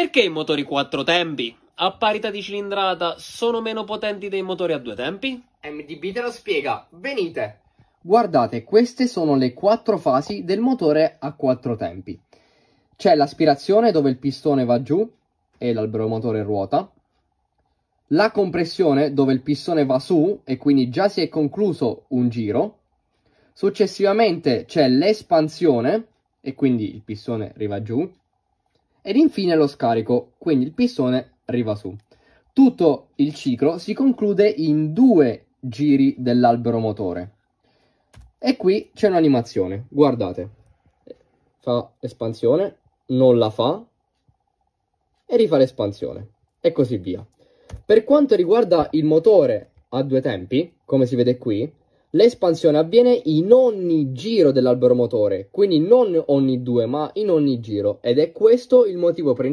Perché i motori quattro tempi, a parità di cilindrata, sono meno potenti dei motori a due tempi? MDB te lo spiega, venite! Guardate, queste sono le quattro fasi del motore a quattro tempi. C'è l'aspirazione dove il pistone va giù e l'albero motore ruota, la compressione dove il pistone va su e quindi già si è concluso un giro, successivamente c'è l'espansione e quindi il pistone arriva giù, ed infine lo scarico, quindi il pistone arriva su. Tutto il ciclo si conclude in due giri dell'albero motore. E qui c'è un'animazione, guardate. Fa espansione, non la fa, e rifà l'espansione, e così via. Per quanto riguarda il motore a due tempi, come si vede qui, L'espansione avviene in ogni giro dell'albero motore, quindi non ogni due ma in ogni giro ed è questo il motivo principale